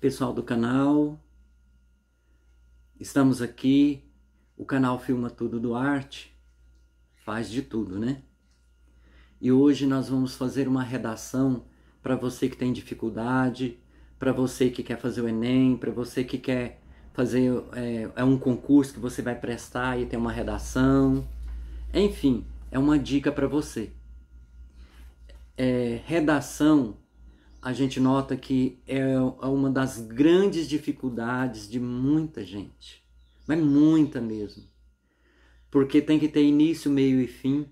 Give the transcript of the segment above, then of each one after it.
pessoal do canal. Estamos aqui, o canal Filma Tudo do arte, faz de tudo, né? E hoje nós vamos fazer uma redação para você que tem dificuldade, para você que quer fazer o Enem, para você que quer fazer é, é um concurso que você vai prestar e tem uma redação. Enfim, é uma dica para você. É, redação a gente nota que é, é uma das grandes dificuldades de muita gente, mas muita mesmo. Porque tem que ter início, meio e fim,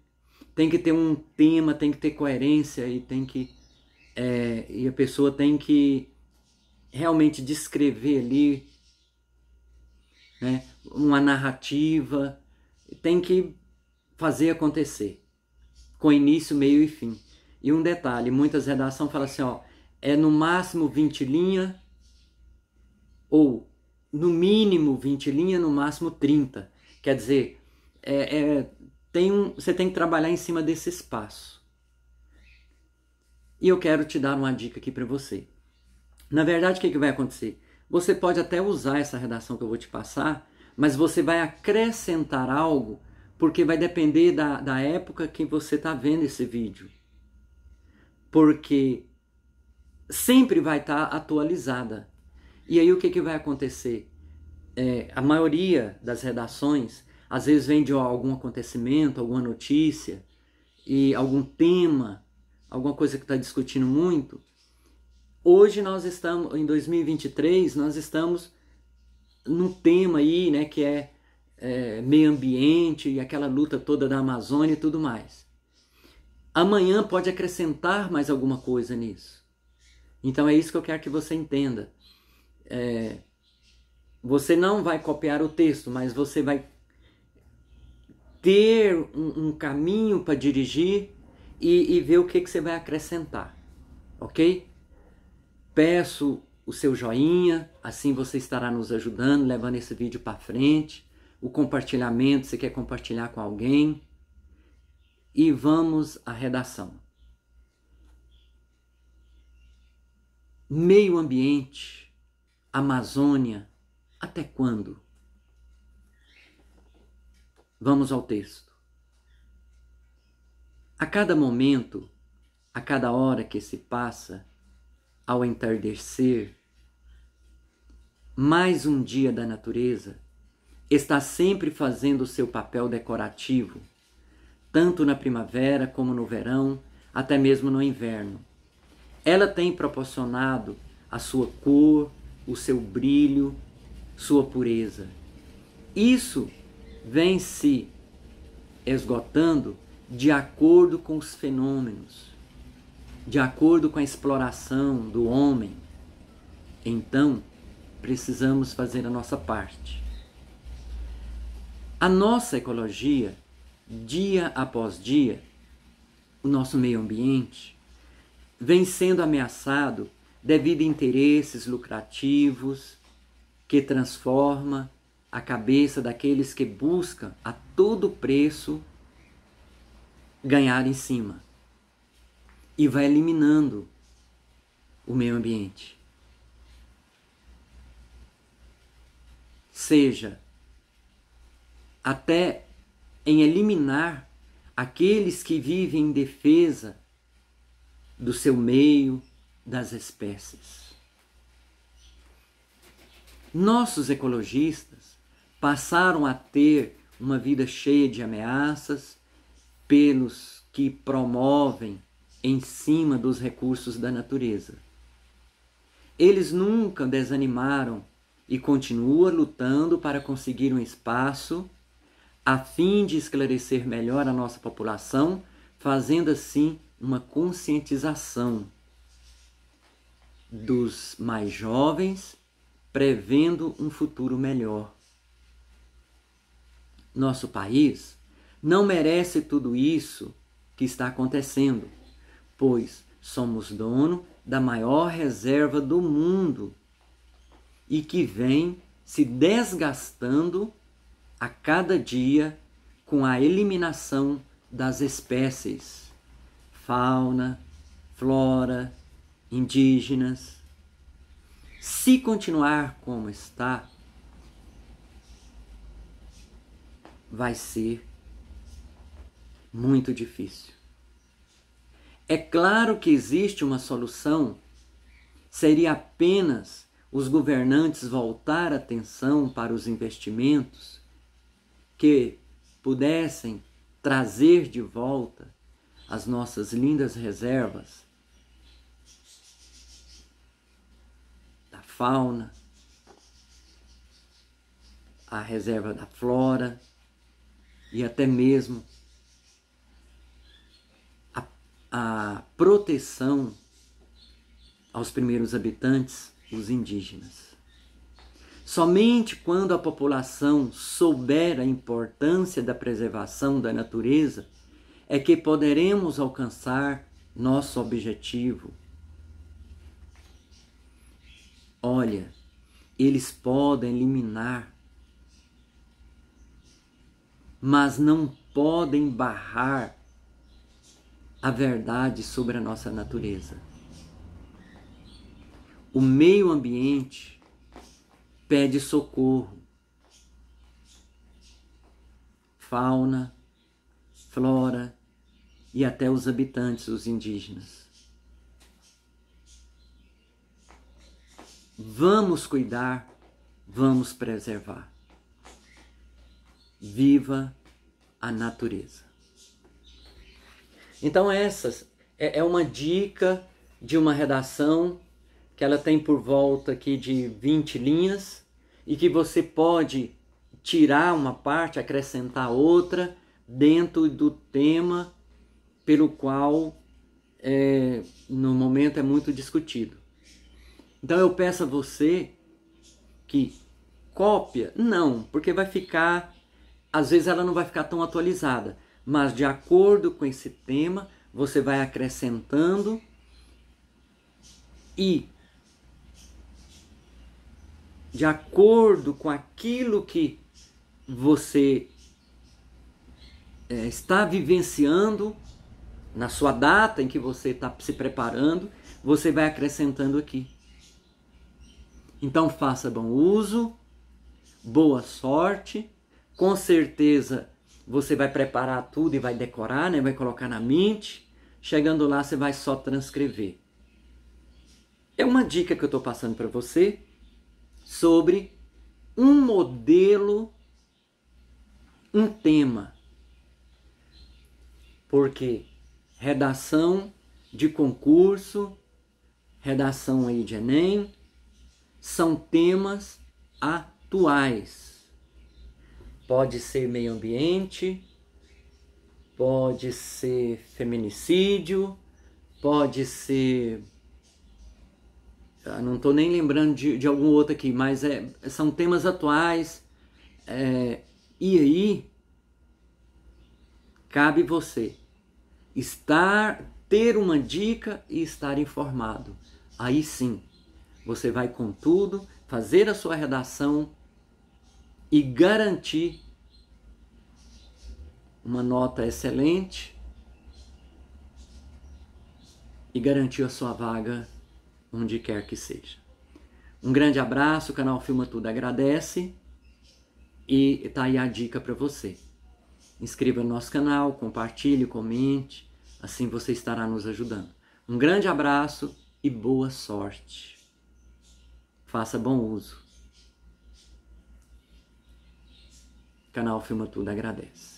tem que ter um tema, tem que ter coerência e tem que. É, e a pessoa tem que realmente descrever ali né, uma narrativa, tem que fazer acontecer, com início, meio e fim. E um detalhe, muitas redações falam assim, ó, é no máximo 20 linha ou no mínimo 20 linha, no máximo 30. Quer dizer, é, é, tem um, você tem que trabalhar em cima desse espaço. E eu quero te dar uma dica aqui para você. Na verdade, o que, que vai acontecer? Você pode até usar essa redação que eu vou te passar, mas você vai acrescentar algo, porque vai depender da, da época que você está vendo esse vídeo. Porque sempre vai estar tá atualizada. E aí o que, que vai acontecer? É, a maioria das redações, às vezes vem de algum acontecimento, alguma notícia, e algum tema, alguma coisa que está discutindo muito. Hoje nós estamos, em 2023, nós estamos num tema aí, né, que é, é meio ambiente e aquela luta toda da Amazônia e tudo mais. Amanhã pode acrescentar mais alguma coisa nisso. Então é isso que eu quero que você entenda. É, você não vai copiar o texto, mas você vai ter um, um caminho para dirigir e, e, ver o que, que você vai acrescentar, ok? Peço o seu joinha, assim você estará nos ajudando, levando esse vídeo para frente. O compartilhamento, se quer compartilhar com alguém. E vamos à redação. meio ambiente, Amazônia, até quando? Vamos ao texto. A cada momento, a cada hora que se passa, ao entardecer, mais um dia da natureza está sempre fazendo o seu papel decorativo, tanto na primavera como no verão, até mesmo no inverno. Ela tem proporcionado a sua cor, o seu brilho, sua pureza. Isso vem se esgotando de acordo com os fenômenos, de acordo com a exploração do homem. Então, precisamos fazer a nossa parte. A nossa ecologia, dia após dia, o nosso meio ambiente, vem sendo ameaçado devido a interesses lucrativos que transforma a cabeça daqueles que buscam a todo preço ganhar em cima e vai eliminando o meio ambiente. Seja até em eliminar aqueles que vivem em defesa do seu meio, das espécies. Nossos ecologistas passaram a ter uma vida cheia de ameaças pelos que promovem em cima dos recursos da natureza. Eles nunca desanimaram e continuam lutando para conseguir um espaço a fim de esclarecer melhor a nossa população, fazendo assim uma conscientização dos mais jovens, prevendo um futuro melhor. Nosso país não merece tudo isso que está acontecendo, pois somos dono da maior reserva do mundo e que vem se desgastando a cada dia com a eliminação das espécies fauna, flora, indígenas. Se continuar como está, vai ser muito difícil. É claro que existe uma solução, seria apenas os governantes voltar atenção para os investimentos que pudessem trazer de volta as nossas lindas reservas da fauna, a reserva da flora e até mesmo a, a proteção aos primeiros habitantes, os indígenas. Somente quando a população souber a importância da preservação da natureza, é que poderemos alcançar nosso objetivo. Olha, eles podem eliminar, mas não podem barrar a verdade sobre a nossa natureza. O meio ambiente pede socorro. Fauna, flora e até os habitantes, os indígenas. Vamos cuidar, vamos preservar. Viva a natureza. Então essa é, é uma dica de uma redação que ela tem por volta aqui de 20 linhas e que você pode tirar uma parte, acrescentar outra dentro do tema pelo qual é, no momento é muito discutido. Então eu peço a você que cópia, não, porque vai ficar, às vezes ela não vai ficar tão atualizada, mas de acordo com esse tema você vai acrescentando e de acordo com aquilo que você é, está vivenciando, na sua data em que você está se preparando, você vai acrescentando aqui. Então faça bom uso, boa sorte, com certeza você vai preparar tudo e vai decorar, né? vai colocar na mente. Chegando lá, você vai só transcrever. É uma dica que eu estou passando para você sobre um modelo, um tema porque redação de concurso, redação aí de Enem, são temas atuais. Pode ser meio ambiente, pode ser feminicídio, pode ser. Ah, não estou nem lembrando de, de algum outro aqui, mas é, são temas atuais. É, e aí, cabe você estar ter uma dica e estar informado. Aí sim, você vai com tudo, fazer a sua redação e garantir uma nota excelente e garantir a sua vaga onde quer que seja. Um grande abraço, o canal Filma Tudo agradece e tá aí a dica para você inscreva no nosso canal, compartilhe, comente, assim você estará nos ajudando. Um grande abraço e boa sorte. Faça bom uso. O canal Filma Tudo agradece.